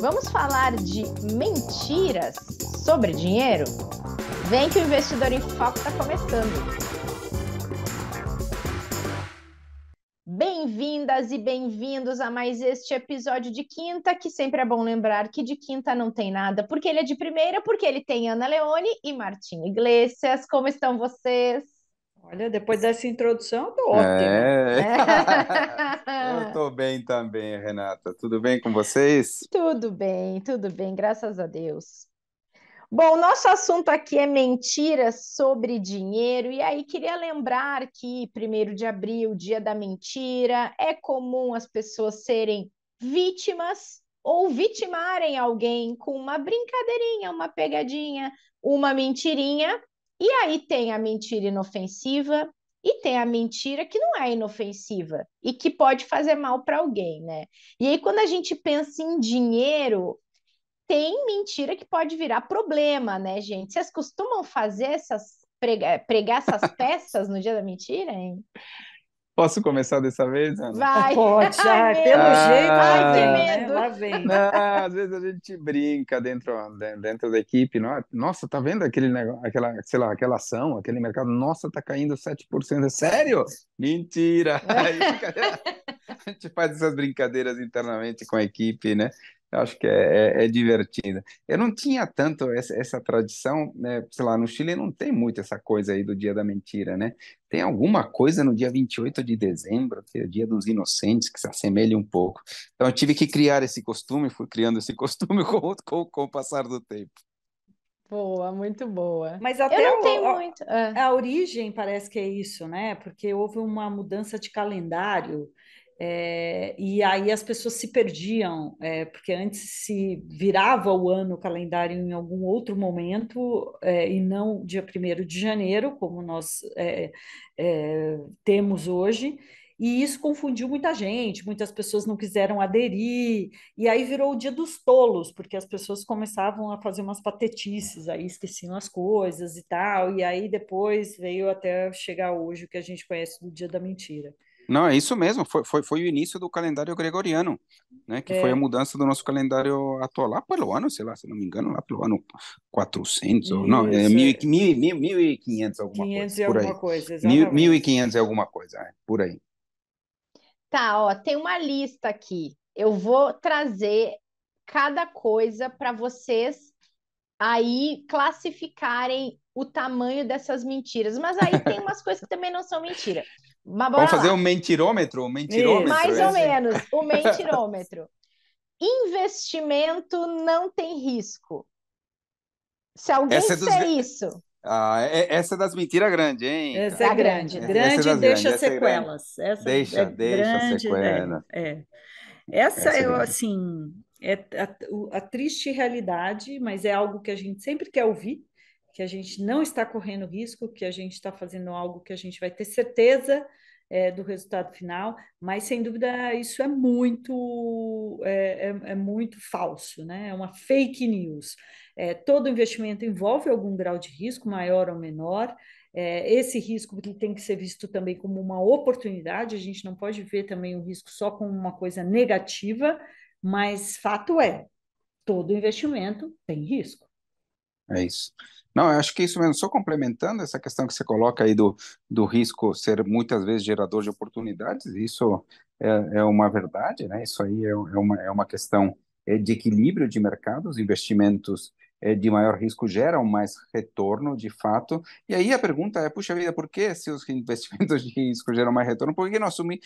Vamos falar de mentiras sobre dinheiro? Vem que o Investidor em Foco está começando. Bem-vindas e bem-vindos a mais este episódio de quinta, que sempre é bom lembrar que de quinta não tem nada, porque ele é de primeira, porque ele tem Ana Leone e Martim Iglesias. Como estão vocês? Olha, depois dessa introdução, eu tô ótimo. É. é. eu tô bem também, Renata. Tudo bem com vocês? Tudo bem, tudo bem, graças a Deus. Bom, nosso assunto aqui é mentiras sobre dinheiro, e aí queria lembrar que 1 de abril, dia da mentira, é comum as pessoas serem vítimas ou vitimarem alguém com uma brincadeirinha, uma pegadinha, uma mentirinha, e aí tem a mentira inofensiva e tem a mentira que não é inofensiva e que pode fazer mal para alguém, né? E aí quando a gente pensa em dinheiro, tem mentira que pode virar problema, né, gente? Vocês costumam fazer essas pregar, pregar essas peças no dia da mentira, hein? Posso começar dessa vez, Ana? Vai! Pode, é ah. ai, pelo ah, jeito, ai, medo. Lá vem. Não, às vezes a gente brinca dentro, dentro da equipe, não, é? nossa, tá vendo aquele negócio, aquela, sei lá, aquela ação, aquele mercado, nossa, tá caindo 7%, é sério? Mentira! a gente faz essas brincadeiras internamente com a equipe, né? Eu acho que é, é, é divertida. Eu não tinha tanto essa, essa tradição, né? sei lá, no Chile não tem muito essa coisa aí do dia da mentira, né? Tem alguma coisa no dia 28 de dezembro, que é o dia dos inocentes, que se assemelha um pouco. Então eu tive que criar esse costume, fui criando esse costume com, com, com o passar do tempo. Boa, muito boa. Mas até eu não tenho a, muito. É. a origem parece que é isso, né? Porque houve uma mudança de calendário é, e aí as pessoas se perdiam, é, porque antes se virava o ano, o calendário, em algum outro momento, é, e não dia 1 de janeiro, como nós é, é, temos hoje. E isso confundiu muita gente, muitas pessoas não quiseram aderir, e aí virou o dia dos tolos, porque as pessoas começavam a fazer umas patetices, aí esqueciam as coisas e tal, e aí depois veio até chegar hoje o que a gente conhece do dia da mentira. Não, é isso mesmo, foi, foi, foi o início do calendário gregoriano, né, que é. foi a é. mudança do nosso calendário atual, lá pelo ano, sei lá, se não me engano, lá pelo ano 400, isso, ou, não, é, é. Mil, mil, 1500 alguma 500 coisa, e alguma coisa, exatamente. 1500 e alguma coisa, é, por aí. Tá, ó, tem uma lista aqui, eu vou trazer cada coisa para vocês aí classificarem o tamanho dessas mentiras, mas aí tem umas coisas que também não são mentira. Vamos fazer lá. um mentirômetro? Um mentirômetro Mais é ou menos, o mentirômetro. investimento não tem risco. Se alguém essa é dos... isso. Ah, é, essa é das mentiras grandes, hein? Essa tá é a grande. Grande essa é deixa grandes. É sequelas. Essa deixa, é deixa né? sequelas. É. Essa, essa é, assim, é a, a triste realidade, mas é algo que a gente sempre quer ouvir, que a gente não está correndo risco, que a gente está fazendo algo que a gente vai ter certeza é, do resultado final, mas sem dúvida isso é muito é, é, é muito falso, né? É uma fake news. É, todo investimento envolve algum grau de risco, maior ou menor. É, esse risco tem que ser visto também como uma oportunidade. A gente não pode ver também o risco só como uma coisa negativa, mas fato é, todo investimento tem risco. É isso. Não, eu acho que é isso mesmo. Só complementando essa questão que você coloca aí do, do risco ser muitas vezes gerador de oportunidades, isso é, é uma verdade, né? Isso aí é, é, uma, é uma questão é, de equilíbrio de mercados, investimentos é, de maior risco geram mais retorno, de fato. E aí a pergunta é, puxa vida, por que se os investimentos de risco geram mais retorno, por que não assumir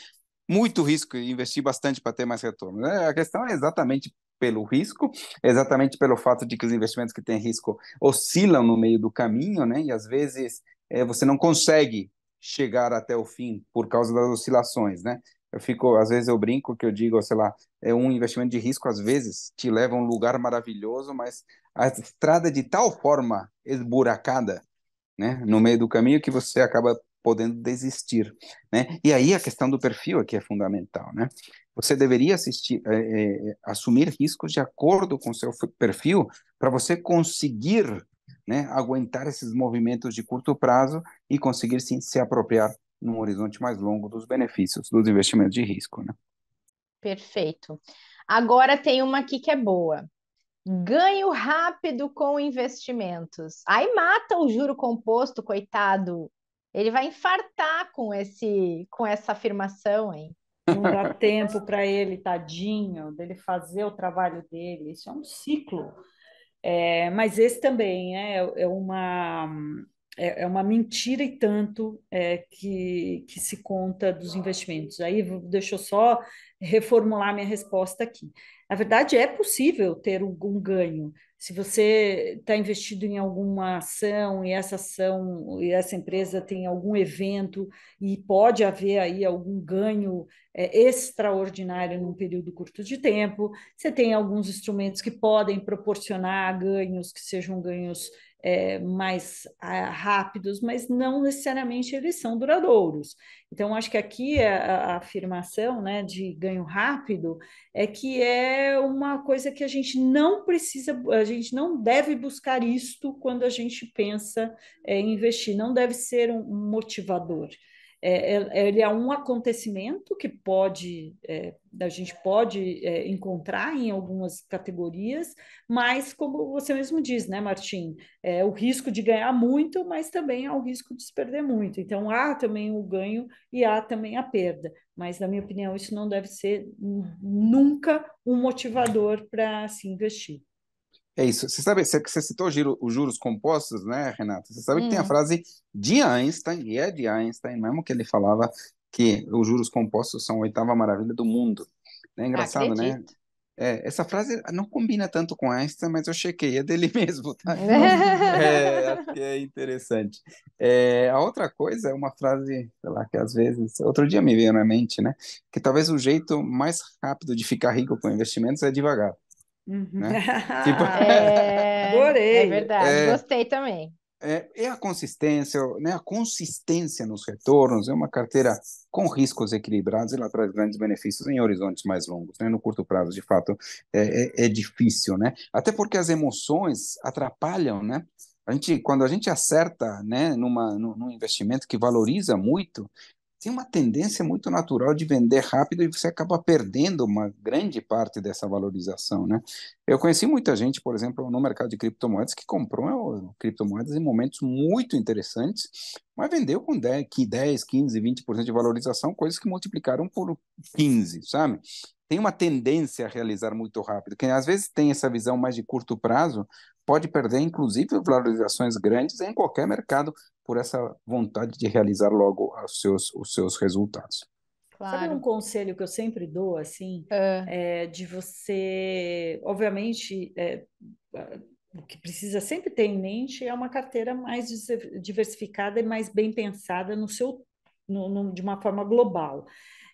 muito risco e investir bastante para ter mais retorno. Né? A questão é exatamente pelo risco, exatamente pelo fato de que os investimentos que têm risco oscilam no meio do caminho, né? E às vezes é, você não consegue chegar até o fim por causa das oscilações, né? Eu fico, às vezes eu brinco que eu digo, sei lá, é um investimento de risco às vezes te leva a um lugar maravilhoso, mas a estrada é de tal forma esburacada, né, no meio do caminho que você acaba podendo desistir, né? E aí a questão do perfil aqui é fundamental, né? Você deveria assistir, é, é, assumir riscos de acordo com seu perfil para você conseguir né, aguentar esses movimentos de curto prazo e conseguir sim se apropriar num horizonte mais longo dos benefícios dos investimentos de risco. Né? Perfeito. Agora tem uma aqui que é boa. Ganho rápido com investimentos. Aí mata o juro composto, coitado ele vai infartar com esse com essa afirmação hein? Não dá tempo para ele, tadinho, dele fazer o trabalho dele. Isso é um ciclo. É, mas esse também né, é, é uma é, é, uma mentira e tanto é, que, que se conta dos investimentos. Aí, deixa eu só reformular minha resposta aqui. Na verdade, é possível ter algum ganho. Se você está investido em alguma ação e essa ação e essa empresa tem algum evento e pode haver aí algum ganho é, extraordinário num período curto de tempo, você tem alguns instrumentos que podem proporcionar ganhos que sejam ganhos é, mais a, rápidos, mas não necessariamente eles são duradouros. Então, acho que aqui é a, a, afirmação né, de ganho rápido é que é uma coisa que a gente não precisa, a gente não deve buscar isto quando a gente pensa é, em investir, não deve ser um motivador. É, é, é, ele é um acontecimento que pode é, a gente pode é, encontrar em algumas categorias, mas como você mesmo diz, né, Martim, é o risco de ganhar muito, mas também há o risco de se perder muito. Então há também o ganho e há também a perda. Mas na minha opinião isso não deve ser nunca um motivador para se investir. É isso. Você sabe, você citou os juros compostos, né, Renata? Você sabe hum. que tem a hum. frase de Einstein, e é de Einstein mesmo, que ele falava que os juros compostos são a oitava maravilha do mundo. É engraçado, né? Acredito. né? É, essa frase não combina tanto com Einstein, mas eu chequei, é dele mesmo, tá? Então, é, é, interessante. É, a outra coisa é uma frase, sei lá, que às vezes, outro dia me veio na mente, né? Que talvez o jeito mais rápido de ficar rico com investimentos é devagar. Uhum. Né? tipo... é... É verdade, é... gostei também. É, é, a consistência, né? A consistência nos retornos é uma carteira com riscos equilibrados, ela traz grandes benefícios em horizontes mais longos, né? No curto prazo, de fato, é, é, é difícil, né? Até porque as emoções atrapalham, né? A gente, quando a gente acerta né, numa, num investimento que valoriza muito, tem uma tendência muito natural de vender rápido e você acaba perdendo uma grande parte dessa valorização, né? Eu conheci muita gente, por exemplo, no mercado de criptomoedas que comprou é, criptomoedas em momentos muito interessantes, mas vendeu com 10, 10 15, 20% de valorização, coisas que multiplicaram por 15, sabe? Tem uma tendência a realizar muito rápido. Quem às vezes tem essa visão mais de curto prazo, pode perder, inclusive, valorizações grandes em qualquer mercado, por essa vontade de realizar logo os seus, os seus resultados. Claro. Sabe um conselho que eu sempre dou, assim, é. É, de você, obviamente, é, o que precisa sempre ter em mente é uma carteira mais diversificada e mais bem pensada no seu, no, no, de uma forma global.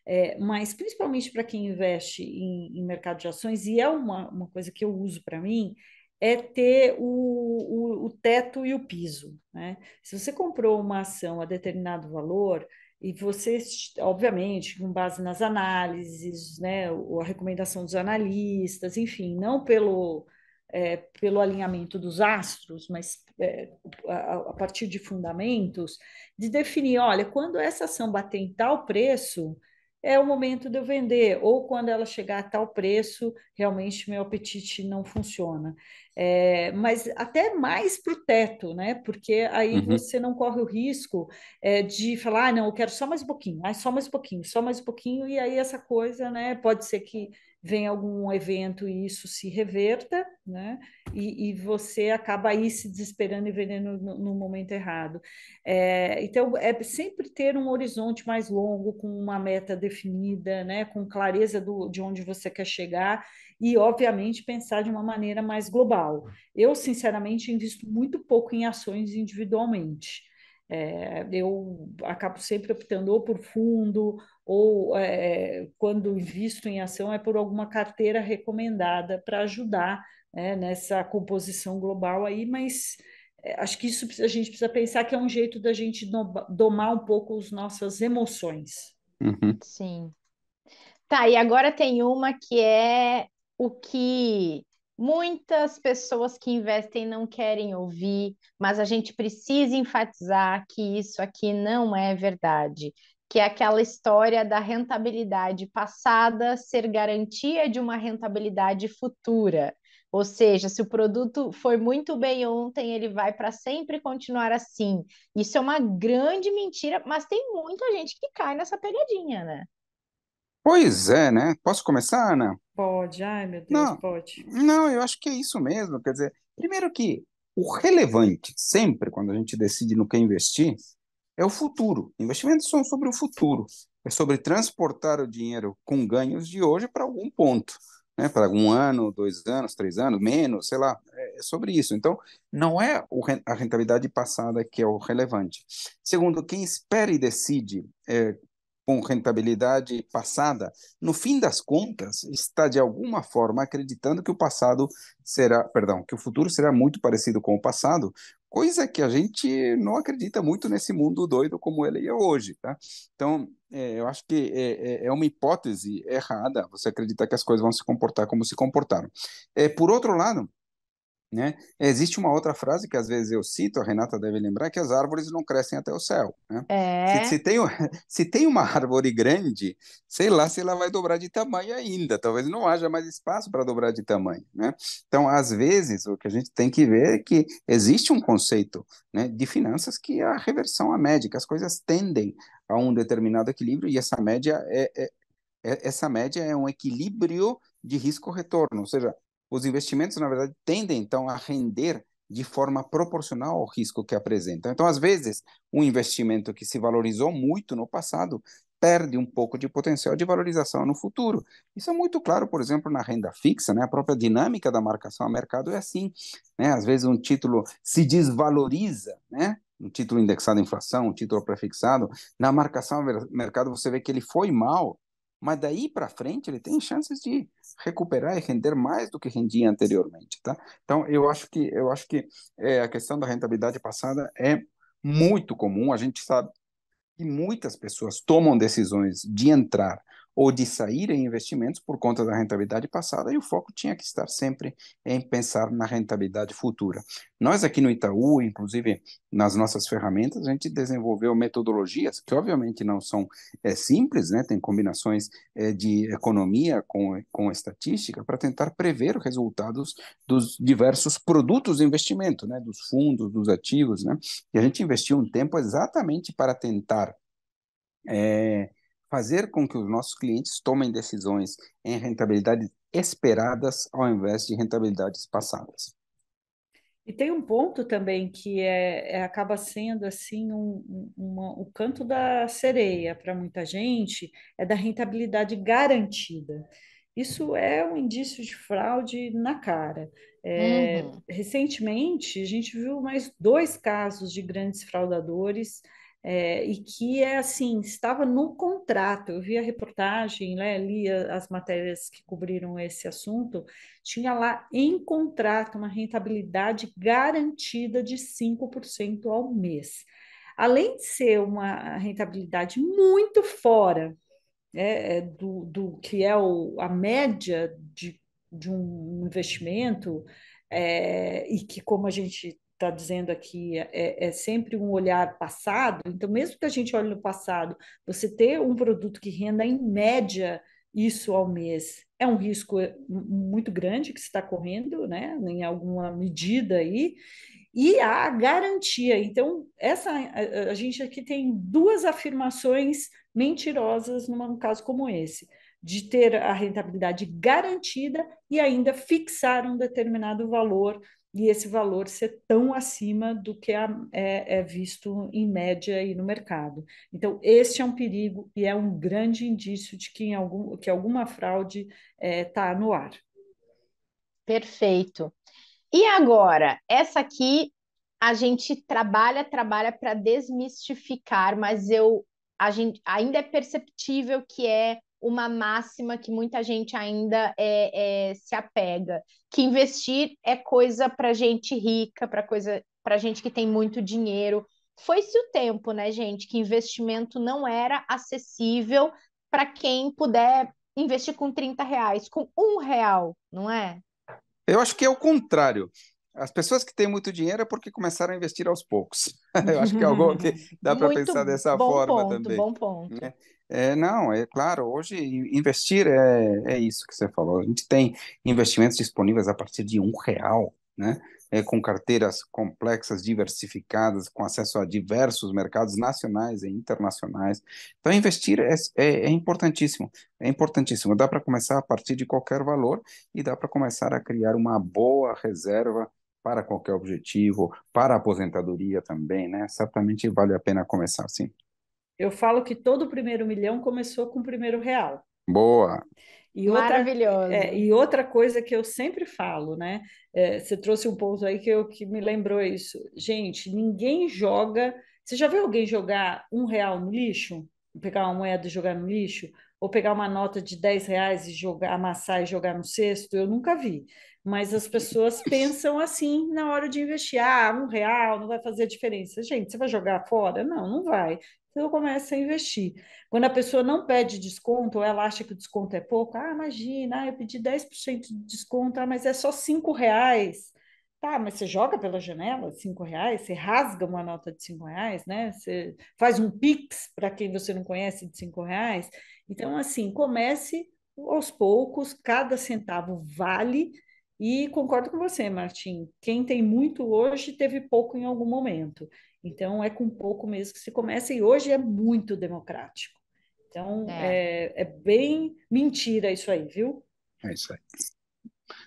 É, mas principalmente para quem investe em, em, mercado de ações, e é uma, uma coisa que eu uso para mim, é ter o, o, o teto e o piso. Né? Se você comprou uma ação a determinado valor, e você, obviamente, com base nas análises, né, ou a recomendação dos analistas, enfim, não pelo, é, pelo alinhamento dos astros, mas é, a, a, partir de fundamentos, de definir, olha, quando essa ação bater em tal preço, é o momento de eu vender, ou quando ela chegar a tal preço, realmente meu apetite não funciona. É, mas até mais para o teto, né? Porque aí uhum. você não corre o risco é, de falar, ah, não, eu quero só mais um pouquinho, ah, só mais um pouquinho, só mais um pouquinho, e aí essa coisa, né? Pode ser que venha algum evento e isso se reverta, né? E, e você acaba aí se desesperando e vendendo no, no momento errado. É, então, é sempre ter um horizonte mais longo, com uma meta definida, né? Com clareza do, de onde você quer chegar e, obviamente, pensar de uma maneira mais global. Eu, sinceramente, invisto muito pouco em ações individualmente. É, eu acabo sempre optando ou por fundo, ou é, quando invisto em ação, é por alguma carteira recomendada para ajudar é, nessa composição global aí, mas é, acho que isso a gente precisa pensar que é um jeito da gente domar um pouco as nossas emoções. Uhum. Sim. Tá, e agora tem uma que é o que muitas pessoas que investem não querem ouvir, mas a gente precisa enfatizar que isso aqui não é verdade, que é aquela história da rentabilidade passada ser garantia de uma rentabilidade futura. Ou seja, se o produto foi muito bem ontem, ele vai para sempre continuar assim. Isso é uma grande mentira, mas tem muita gente que cai nessa pegadinha, né? Pois é, né? Posso começar, Ana? Pode, ai meu Deus, Não, pode. não, eu acho que é isso mesmo. Quer dizer, primeiro que o relevante, sempre quando a gente decide no que investir, é o futuro. Investimentos são sobre o futuro. É sobre transportar o dinheiro com ganhos de hoje para algum ponto, né? Para algum ano, dois anos, três anos, menos, sei lá. É, é sobre isso. Então, não é a rentabilidade passada que é o relevante. Segundo, quem espera e decide é, com rentabilidade passada, no fim das contas, está de alguma forma acreditando que o passado será, perdão, que o futuro será muito parecido com o passado, coisa que a gente não acredita muito nesse mundo doido como ele é hoje, tá? Então, é, eu acho que é, é, é uma hipótese errada você acreditar que as coisas vão se comportar como se comportaram. É, por outro lado, né? Existe uma outra frase que às vezes eu cito, a Renata deve lembrar, que as árvores não crescem até o céu. Né? É. Se, se, tem, se tem uma árvore grande, sei lá se ela vai dobrar de tamanho ainda, talvez não haja mais espaço para dobrar de tamanho. Né? Então, às vezes, o que a gente tem que ver é que existe um conceito né, de finanças que é a reversão à média, que as coisas tendem a um determinado equilíbrio e essa média é, é, é essa média é um equilíbrio de risco-retorno, ou seja, os investimentos, na verdade, tendem então a render de forma proporcional ao risco que apresentam. Então, às vezes, um investimento que se valorizou muito no passado perde um pouco de potencial de valorização no futuro. Isso é muito claro, por exemplo, na renda fixa, né? A própria dinâmica da marcação a mercado é assim, né? Às vezes um título se desvaloriza, né? Um título indexado à inflação, um título prefixado, na marcação a mercado você vê que ele foi mal, mas daí para frente ele tem chances de recuperar e render mais do que rendia anteriormente, tá? Então eu acho que eu acho que é, a questão da rentabilidade passada é muito comum. A gente sabe que muitas pessoas tomam decisões de entrar ou de sair em investimentos por conta da rentabilidade passada, e o foco tinha que estar sempre em pensar na rentabilidade futura. Nós aqui no Itaú, inclusive nas nossas ferramentas, a gente desenvolveu metodologias que obviamente não são é, simples, né? tem combinações é, de economia com, com estatística para tentar prever os resultados dos diversos produtos de investimento, né? dos fundos, dos ativos. Né? E a gente investiu um tempo exatamente para tentar é, fazer com que os nossos clientes tomem decisões em rentabilidades esperadas ao invés de rentabilidades passadas. E tem um ponto também que é, é acaba sendo assim um, uma, o canto da sereia para muita gente é da rentabilidade garantida. Isso é um indício de fraude na cara. É, uhum. Recentemente, a gente viu mais dois casos de grandes fraudadores é, e que é assim, estava no contrato. Eu vi a reportagem, né, li as matérias que cobriram esse assunto, tinha lá em contrato uma rentabilidade garantida de 5% ao mês. Além de ser uma rentabilidade muito fora né, é, do, do, que é o, a média de, de um investimento, é, e que, como a gente está dizendo aqui é, é, sempre um olhar passado, então, mesmo que a gente olhe no passado, você ter um produto que renda em média isso ao mês é um risco eh, muito grande que se está correndo, né, em alguma medida aí, e a garantia. Então, essa a, a gente aqui tem duas afirmações mentirosas num caso como esse de ter a rentabilidade garantida e ainda fixar um determinado valor e esse valor ser tão acima do que é, é, visto em média e no mercado. Então, este é um perigo e é um grande indício de que, algum, que alguma fraude está é, tá no ar. Perfeito. E agora, essa aqui a gente trabalha, trabalha para desmistificar, mas eu gente, ainda é perceptível que é uma máxima que muita gente ainda é, é, se apega, que investir é coisa para gente rica, para coisa para gente que tem muito dinheiro. Foi-se o tempo, né, gente, que investimento não era acessível para quem puder investir com 30 reais, com um real, não é? Eu acho que é o contrário. As pessoas que têm muito dinheiro é porque começaram a investir aos poucos. Eu acho que é algo que dá para pensar dessa bom forma ponto, também. Bom ponto. Né? É, não, é claro, hoje investir é, é isso que você falou. A gente tem investimentos disponíveis a partir de um real, né? É, com carteiras complexas, diversificadas, com acesso a diversos mercados nacionais e internacionais. Então, investir é, é, é importantíssimo, é importantíssimo. Dá para começar a partir de qualquer valor e dá para começar a criar uma boa reserva para qualquer objetivo, para a aposentadoria também, né? Certamente vale a pena começar, sim. Eu falo que todo primeiro milhão começou com o primeiro real. Boa. E outra, Maravilhoso. É, e outra coisa que eu sempre falo, né? É, você trouxe um ponto aí que, eu, que me lembrou isso. Gente, ninguém joga. Você já viu alguém jogar um real no lixo? Pegar uma moeda e jogar no lixo? Ou pegar uma nota de 10 reais e jogar, amassar e jogar no cesto? Eu nunca vi. Mas as pessoas pensam assim na hora de investir. Ah, um real não vai fazer diferença. Gente, você vai jogar fora? Não, não vai. Então começa a investir. Quando a pessoa não pede desconto, ou ela acha que o desconto é pouco, ah, imagina, ah, eu pedi 10% de desconto, ah, mas é só cinco reais. Tá, mas você joga pela janela cinco reais, você rasga uma nota de cinco reais, né? Você faz um pix para quem você não conhece de cinco reais. Então, assim, comece aos poucos, cada centavo vale e concordo com você, Martim. Quem tem muito hoje teve pouco em algum momento. Então é com pouco mesmo que se começa e hoje é muito democrático. Então é, é, é bem mentira isso aí, viu? É isso aí.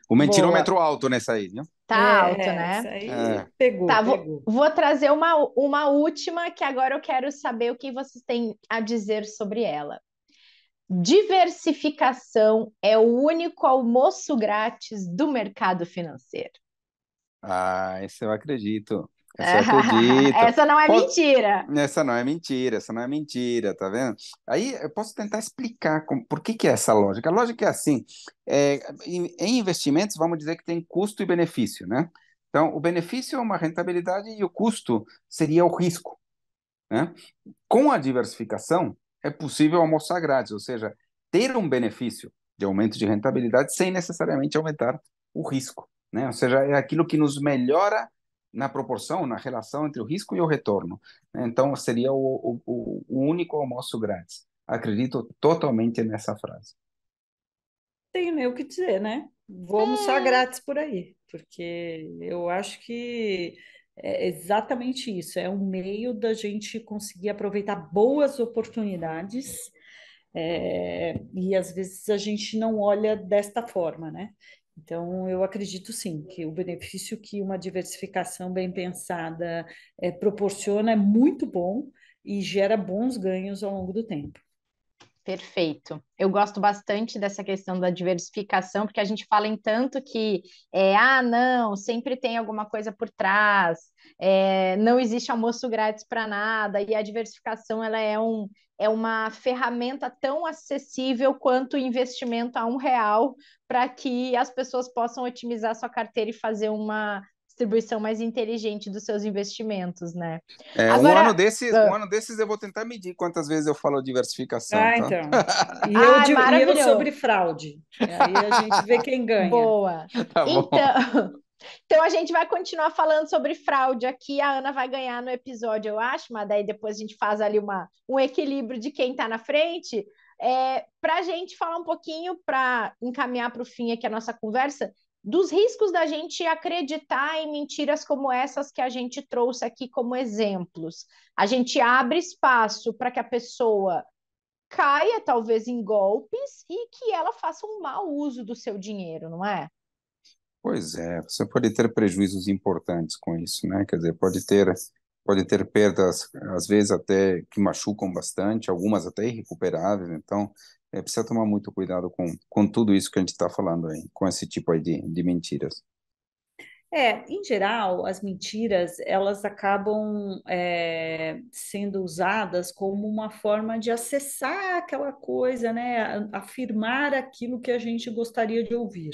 O mentirômetro é Boa. alto nessa aí, viu? Tá é, alto, né? aí é. pegou, tá, pegou. Vou, vou, trazer uma, uma última que agora eu quero saber o que vocês têm a dizer sobre ela. Diversificação é o único almoço grátis do mercado financeiro. Ah, isso eu acredito. Essa eu acredito. essa não é mentira. Essa não é mentira, essa não é mentira, tá vendo? Aí eu posso tentar explicar por que, que é essa lógica. A lógica é assim: é, em, em investimentos, vamos dizer que tem custo e benefício, né? Então, o benefício é uma rentabilidade e o custo seria o risco. Né? Com a diversificação, é possível almoçar grátis, ou seja, ter um benefício de aumento de rentabilidade sem necessariamente aumentar o risco. Né? Ou seja, é aquilo que nos melhora na proporção, na relação entre o risco e o retorno. Né? Então, seria o, o, o único almoço grátis. Acredito totalmente nessa frase. Tenho nem o que dizer, né? Vou almoçar é. grátis por aí, porque eu acho que é exatamente isso, é um meio da gente conseguir aproveitar boas oportunidades é, e às vezes a gente não olha desta forma, né? Então, eu acredito sim que o benefício que uma diversificação bem pensada é, proporciona é muito bom e gera bons ganhos ao longo do tempo. Perfeito. Eu gosto bastante dessa questão da diversificação, porque a gente fala em tanto que, é, ah, não, sempre tem alguma coisa por trás, é, não existe almoço grátis para nada, e a diversificação ela é, um, é uma ferramenta tão acessível quanto o investimento a um real para que as pessoas possam otimizar sua carteira e fazer uma, distribuição mais inteligente dos seus investimentos, né? É, Agora... um, ano desses, um ah. ano desses eu vou tentar medir quantas vezes eu falo diversificação. Ah, tá? então. E eu, ah, digo, eu sobre fraude. É, aí a gente vê quem ganha. Boa. Tá então... Então a gente vai continuar falando sobre fraude aqui. A Ana vai ganhar no episódio, eu acho, mas daí depois a gente faz ali uma, um equilíbrio de quem está na frente. É, para a gente falar um pouquinho, para encaminhar para o fim aqui a nossa conversa, dos riscos da gente acreditar em mentiras como essas que a gente trouxe aqui como exemplos. A gente abre espaço para que a pessoa caia, talvez, em golpes e que ela faça um mau uso do seu dinheiro, não é? Pois é, você pode ter prejuízos importantes com isso, né? Quer dizer, pode ter pode ter perdas às vezes até que machucam bastante, algumas até irrecuperáveis. Então, é, precisa tomar muito cuidado com, com tudo isso que a gente está falando aí, com esse tipo aí de, de mentiras. É, em geral, as mentiras elas acabam é, sendo usadas como uma forma de acessar aquela coisa, né? Afirmar aquilo que a gente gostaria de ouvir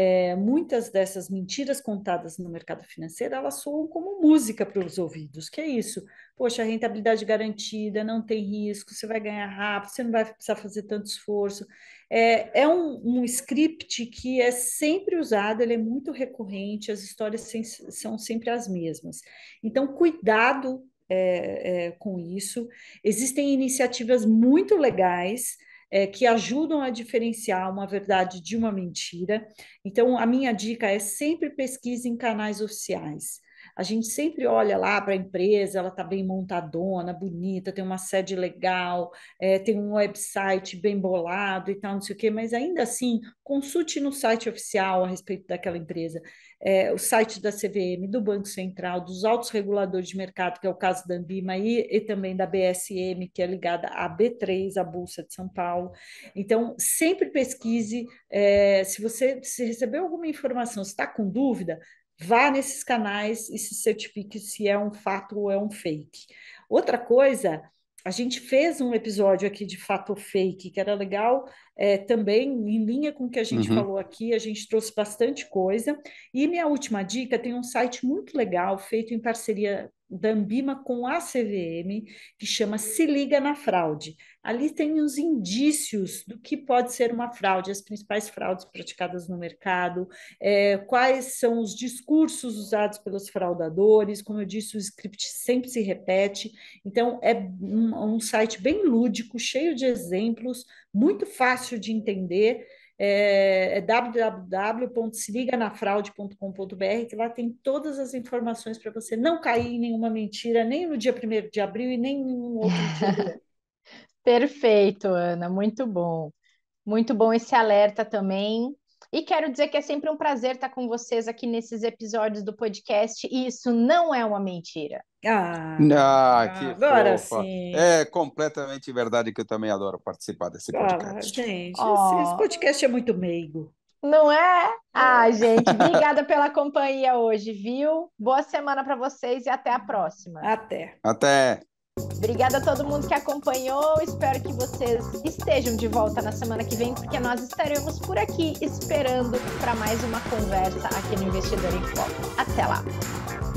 é, muitas dessas mentiras contadas no mercado financeiro, elas soam como música para os ouvidos, que é isso? Poxa, rentabilidade garantida, não tem risco, você vai ganhar rápido, você não vai precisar fazer tanto esforço. É, é um, um script que é sempre usado, ele é muito recorrente, as histórias sem, são sempre as mesmas. Então, cuidado é, é, com isso. Existem iniciativas muito legais é, que ajudam a diferenciar uma verdade de uma mentira. Então, a minha dica é sempre pesquise em canais oficiais. A gente sempre olha lá para a empresa, ela está bem montadona, bonita, tem uma sede legal, é, tem um website bem bolado e tal, não sei o quê, mas ainda assim, consulte no site oficial a respeito daquela empresa. É, o site da CVM, do Banco Central, dos altos reguladores de mercado, que é o caso da Ambima e, e também da BSM, que é ligada à B3, a Bolsa de São Paulo. Então, sempre pesquise. É, se você se recebeu alguma informação, se está com dúvida, vá nesses canais e se certifique se é um fato ou é um fake. Outra coisa, a gente fez um episódio aqui de fato fake, que era legal, é, também em linha com o que a gente uhum. falou aqui, a gente trouxe bastante coisa. E minha última dica: tem um site muito legal feito em parceria da Ambima com a CVM, que chama Se Liga na Fraude. Ali tem os indícios do que pode ser uma fraude, as principais fraudes praticadas no mercado, é, quais são os discursos usados pelos fraudadores, como eu disse, o script sempre se repete. Então, é um, um site bem lúdico, cheio de exemplos, muito fácil de entender é, é www.seliganafraude.com.br, que lá tem todas as informações para você não cair em nenhuma mentira, nem no dia 1 de abril e nem em nenhum outro dia. Perfeito, Ana, muito bom. Muito bom esse alerta também. E quero dizer que é sempre um prazer estar com vocês aqui nesses episódios do podcast, e isso não é uma mentira. Ah, ah, que agora fofa. sim. É completamente verdade que eu também adoro participar desse ah, podcast. Gente, oh. esse, esse podcast é muito meigo. Não é? Ah, gente, obrigada pela companhia hoje, viu? Boa semana para vocês e até a próxima. Até. Até. Obrigada a todo mundo que acompanhou. Espero que vocês estejam de volta na semana que vem, porque nós estaremos por aqui esperando para mais uma conversa aqui no Investidor em Foco. Até lá.